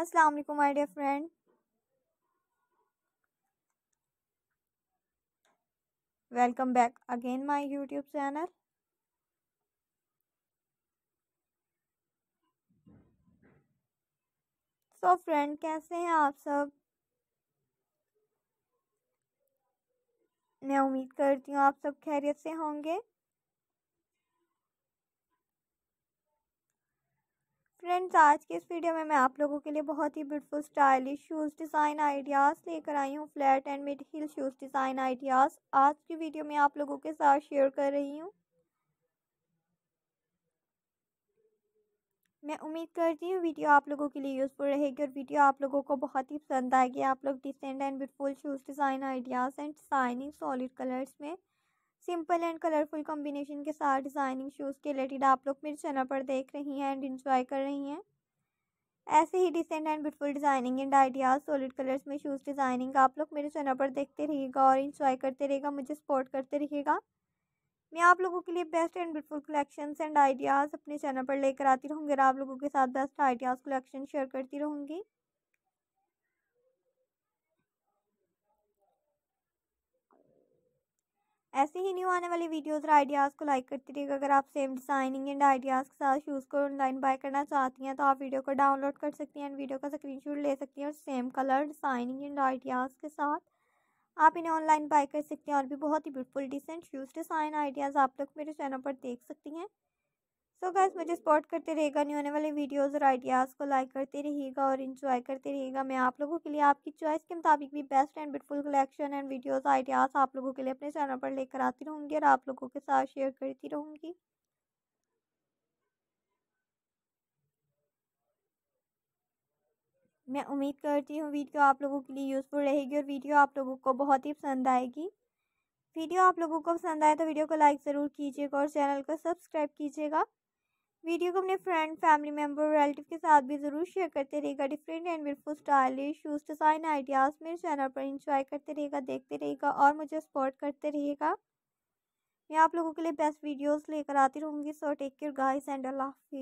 अस्सलाम वालेकुम my dear friend welcome back again my YouTube channel so friend कैसे हैं आप सब मैं उम्मीद करती हूँ आप सब खैरियत से होंगे फ्रेंड्स आज के इस वीडियो में मैं आप लोगों के लिए बहुत ही beautiful stylish shoes design ideas लेकर आई हूँ flat and mid heel shoes design ideas आज की वीडियो में आप लोगों के साथ शेयर कर रही हूँ मैं उम्मीद करती हूँ वीडियो आप लोगों के लिए यूज़फुल रहेगी और वीडियो आप लोगों को बहुत ही पसंद आएगी आप लोग decent and beautiful shoes design ideas and shining solid colours में सिंपल एंड कलरफुल कॉम्बिनेशन के साथ डिज़ाइनिंग शूज़ के रिलेटेड आप लोग मेरे चैनल पर देख रही हैं एंड इंजॉय कर रही हैं ऐसे ही decent and beautiful designing and ideas solid colours में शूज़ डिज़ाइनिंग आप लोग मेरे चैनल पर देखते रहिएगा और इंजॉय करते रहेगा मुझे सपोर्ट करते रहिएगा मैं आप लोगों के लिए best and beautiful collection and ideas अपने चैनल पर लेकर आती रहूँगी और आप लोगों के साथ बेस्ट आइडियाज़ कलेक्शन शेयर करती रहूँगी ऐसे ही न्यू आने वाली वीडियोज़ और आइडियाज़ को लाइक करती रहिएगा अगर आप सेम डिज़ाइनिंग एंड आइडियाज़ के साथ शूज़ को ऑनलाइन बाय करना चाहती हैं तो आप वीडियो को डाउनलोड कर सकती हैं एंड वीडियो का स्क्रीनशॉट ले सकती हैं और same colour designing and ideas के साथ आप इन्हें ऑनलाइन बाय कर सकती हैं और भी बहुत ही beautiful decent shoes design ideas आप लोग मेरे चैनल पर देख सकती हैं सो गैस मुझे सपोर्ट करते रहेगा न्यू आने वाले वीडियोज़ और आइडियाज़ को लाइक करते रहेगा और इन्जॉय करते रहेगा मैं आप लोगों के लिए आपकी चॉइस के मुताबिक भी best and beautiful collection and videos ideas आप लोगों के लिए अपने चैनल पर लेकर आती रहूँगी और आप लोगों के साथ शेयर करती रहूँगी मैं उम्मीद करती हूँ वीडियो आप लोगों के लिए यूज़फुल रहेगी और वीडियो आप लोगों को बहुत ही पसंद आएगी वीडियो आप लोगों को पसंद आए तो वीडियो को लाइक ज़रूर कीजिएगा और चैनल को सब्सक्राइब कीजिएगा वीडियो को अपने फ्रेंड फैमिली मेम्बर रिलेटिव के साथ भी ज़रूर शेयर करते रहेगा different and beautiful stylish shoes design ideas मेरे चैनल पर इंजॉय करते रहेगा देखते रहेगा और मुझे सपोर्ट करते रहेगा मैं आप लोगों के लिए बेस्ट वीडियोस लेकर आती रहूँगी so take care guys and Allah